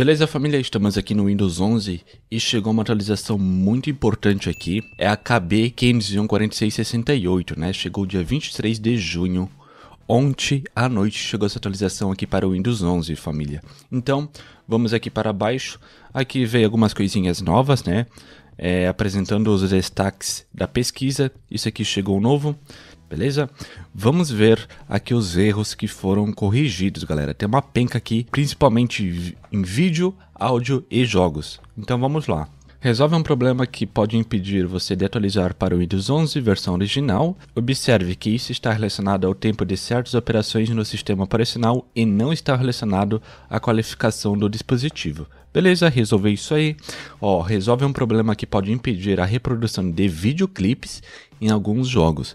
Beleza família, estamos aqui no Windows 11 e chegou uma atualização muito importante aqui, é a KB 5014668, né? Chegou dia 23 de junho, ontem à noite chegou essa atualização aqui para o Windows 11 família. Então, vamos aqui para baixo, aqui veio algumas coisinhas novas, né? É, apresentando os destaques da pesquisa, isso aqui chegou novo beleza? Vamos ver aqui os erros que foram corrigidos, galera. Tem uma penca aqui, principalmente em vídeo, áudio e jogos. Então vamos lá. Resolve um problema que pode impedir você de atualizar para o Windows 11 versão original. Observe que isso está relacionado ao tempo de certas operações no sistema operacional e não está relacionado à qualificação do dispositivo. Beleza, resolve isso aí. Ó, resolve um problema que pode impedir a reprodução de videoclipes em alguns jogos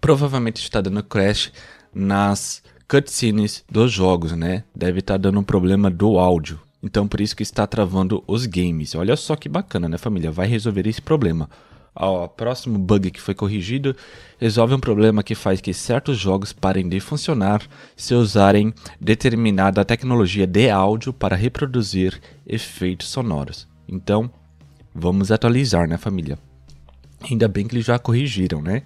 provavelmente está dando crash nas cutscenes dos jogos, né? Deve estar tá dando um problema do áudio. Então por isso que está travando os games. Olha só que bacana, né, família? Vai resolver esse problema. O próximo bug que foi corrigido resolve um problema que faz que certos jogos parem de funcionar se usarem determinada tecnologia de áudio para reproduzir efeitos sonoros. Então, vamos atualizar, né, família? Ainda bem que eles já corrigiram, né?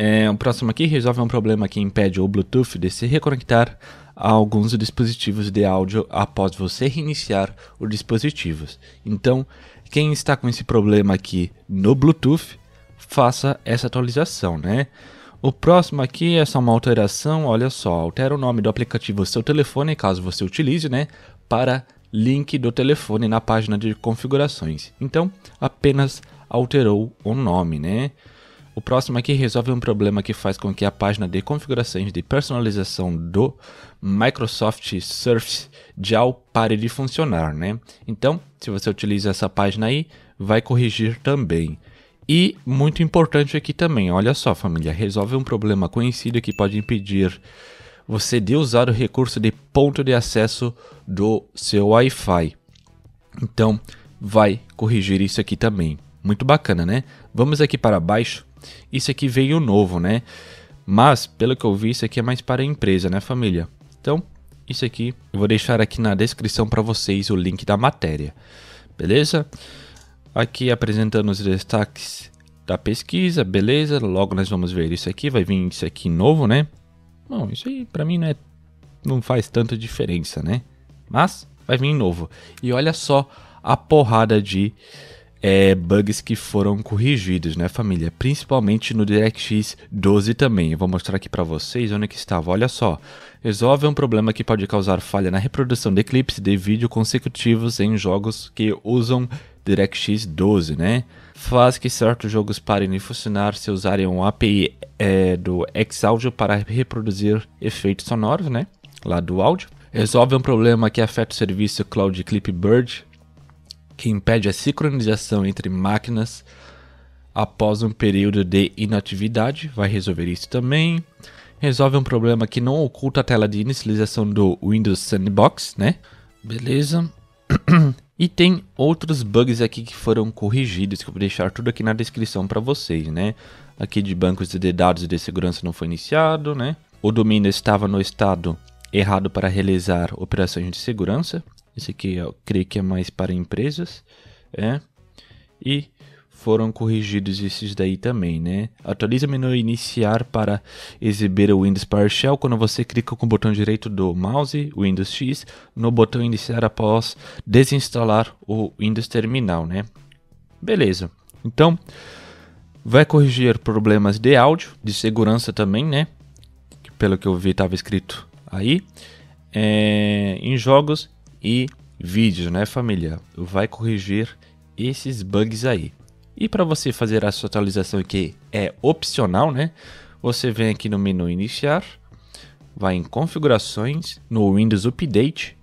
É, o próximo aqui resolve um problema que impede o Bluetooth de se reconectar a alguns dispositivos de áudio após você reiniciar os dispositivos. Então, quem está com esse problema aqui no Bluetooth, faça essa atualização, né? O próximo aqui é só uma alteração, olha só, altera o nome do aplicativo seu telefone, caso você utilize, né, para link do telefone na página de configurações. Então, apenas alterou o nome, né? O próximo aqui resolve um problema que faz com que a página de configurações de personalização do Microsoft Surface Dial pare de funcionar, né? Então, se você utiliza essa página aí, vai corrigir também. E muito importante aqui também, olha só família, resolve um problema conhecido que pode impedir você de usar o recurso de ponto de acesso do seu Wi-Fi. Então, vai corrigir isso aqui também. Muito bacana, né? Vamos aqui para baixo isso aqui veio novo, né? Mas, pelo que eu vi, isso aqui é mais para a empresa, né, família? Então, isso aqui eu vou deixar aqui na descrição para vocês o link da matéria, beleza? Aqui apresentando os destaques da pesquisa, beleza? Logo nós vamos ver isso aqui, vai vir isso aqui novo, né? Bom, isso aí para mim não, é, não faz tanta diferença, né? Mas vai vir novo. E olha só a porrada de é, bugs que foram corrigidos, né, família? Principalmente no DirectX 12 também. Eu vou mostrar aqui para vocês onde é que estava. Olha só. Resolve um problema que pode causar falha na reprodução de clips de vídeo consecutivos em jogos que usam DirectX 12, né? Faz que certos jogos parem de funcionar se usarem um API é, do Xaudio para reproduzir efeitos sonoros, né? Lá do áudio. Resolve um problema que afeta o serviço Cloud Clipbird que impede a sincronização entre máquinas após um período de inatividade. Vai resolver isso também. Resolve um problema que não oculta a tela de inicialização do Windows Sandbox, né? Beleza. E tem outros bugs aqui que foram corrigidos, que eu vou deixar tudo aqui na descrição para vocês, né? Aqui de bancos de dados de segurança não foi iniciado, né? O domínio estava no estado errado para realizar operações de segurança. Esse aqui eu creio que é mais para empresas. É. E foram corrigidos esses daí também, né? Atualiza o menu iniciar para exibir o Windows PowerShell quando você clica com o botão direito do mouse, Windows X, no botão iniciar após desinstalar o Windows Terminal, né? Beleza. Então, vai corrigir problemas de áudio, de segurança também, né? Pelo que eu vi estava escrito aí. É, em jogos e vídeos, né, família? Vai corrigir esses bugs aí. E para você fazer a sua atualização que é opcional, né? Você vem aqui no menu iniciar, vai em configurações, no Windows Update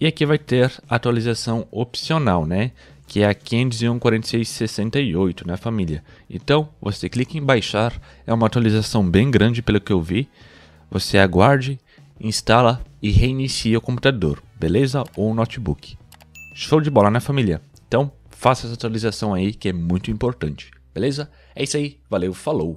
e aqui vai ter atualização opcional, né? Que é a 514668, né, família? Então, você clica em baixar, é uma atualização bem grande pelo que eu vi. Você aguarde, instala e reinicia o computador beleza? Ou um notebook. Show de bola, né, família? Então, faça essa atualização aí que é muito importante, beleza? É isso aí, valeu, falou!